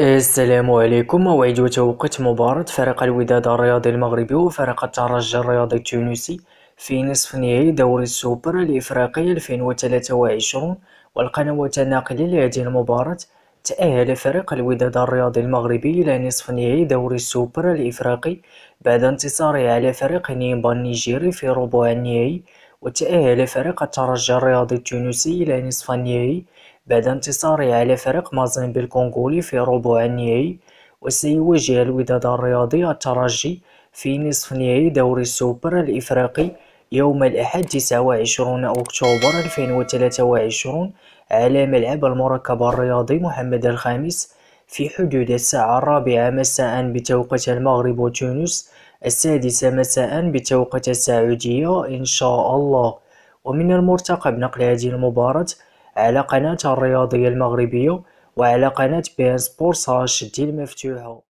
السلام عليكم موعد وتوقيت مباراة فريق الوداد الرياضي المغربي وفريق الترجي الرياضي التونسي في نصف نهائي دوري السوبر الإفريقي 2023 والقنوات الناقلة لهذه المباراة تأهل فريق الوداد الرياضي المغربي إلى نصف نهائي دوري السوبر الإفريقي بعد انتصاره على فريق نيمبا النيجيري في ربع النهائي وتأهل فريق الترجي الرياضي التونسي إلى نصف النهائي بعد انتصاره على فريق مازيمبي الكونغولي في ربع النهائي وسيواجه الوداد الرياضي الترجي في نصف نهائي دوري السوبر الإفريقي يوم الأحد 29 أكتوبر 2023 على ملعب المركب الرياضي محمد الخامس في حدود الساعة الرابعة مساء بتوقيت المغرب وتونس السادسة مساء بتوقيت السعودية إن شاء الله ومن المرتقب نقل هذه المباراة على قناة الرياضية المغربية وعلى قناة بي ان سبور المفتوحة ديال مفتوحة